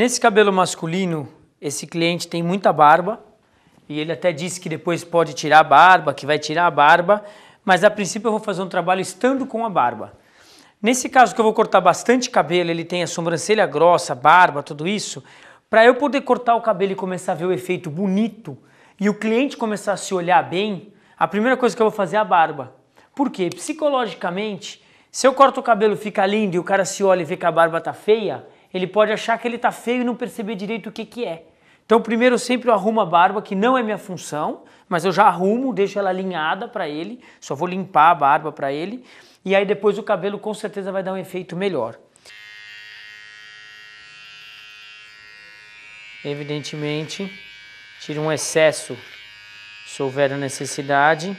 Nesse cabelo masculino, esse cliente tem muita barba e ele até disse que depois pode tirar a barba, que vai tirar a barba, mas a princípio eu vou fazer um trabalho estando com a barba. Nesse caso que eu vou cortar bastante cabelo, ele tem a sobrancelha grossa, barba, tudo isso, para eu poder cortar o cabelo e começar a ver o efeito bonito e o cliente começar a se olhar bem, a primeira coisa que eu vou fazer é a barba. Por quê? Psicologicamente, se eu corto o cabelo, fica lindo e o cara se olha e vê que a barba tá feia, ele pode achar que ele está feio e não perceber direito o que, que é. Então, primeiro eu sempre arrumo a barba, que não é minha função, mas eu já arrumo, deixo ela alinhada para ele, só vou limpar a barba para ele, e aí depois o cabelo com certeza vai dar um efeito melhor. Evidentemente, tira um excesso se houver a necessidade.